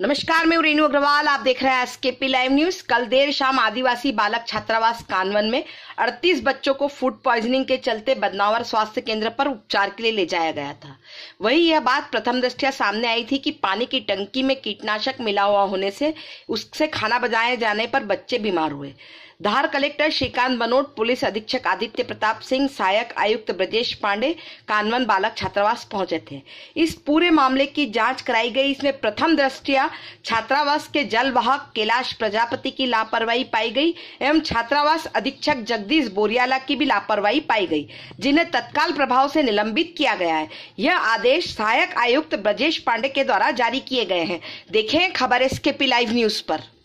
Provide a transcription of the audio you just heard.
नमस्कार मैं रेणु अग्रवाल आप देख रहे हैं एसकेपी लाइव न्यूज कल देर शाम आदिवासी बालक छात्रावास कानवन में 38 बच्चों को फूड पॉइजनिंग के चलते बदनावर स्वास्थ्य केंद्र पर उपचार के लिए ले जाया गया था वही यह बात प्रथम दृष्टिया सामने आई थी कि पानी की टंकी में कीटनाशक मिला हुआ होने से उससे खाना बजाए जाने पर बच्चे बीमार हुए धार कलेक्टर श्रीकांत बनोट पुलिस अधीक्षक आदित्य प्रताप सिंह सहायक आयुक्त ब्रजेश पांडे कानवन बालक छात्रावास पहुंचे थे इस पूरे मामले की जांच कराई गई इसमें प्रथम दृष्टिया छात्रावास के जलवाहक कैलाश प्रजापति की लापरवाही पाई गई एवं छात्रावास अधीक्षक जगदीश बोरियाला की भी लापरवाही पाई गई जिन्हें तत्काल प्रभाव से निलंबित किया गया है यह आदेश सहायक आयुक्त ब्रजेश पांडे के द्वारा जारी किए गए हैं देखें खबर पी लाइव न्यूज पर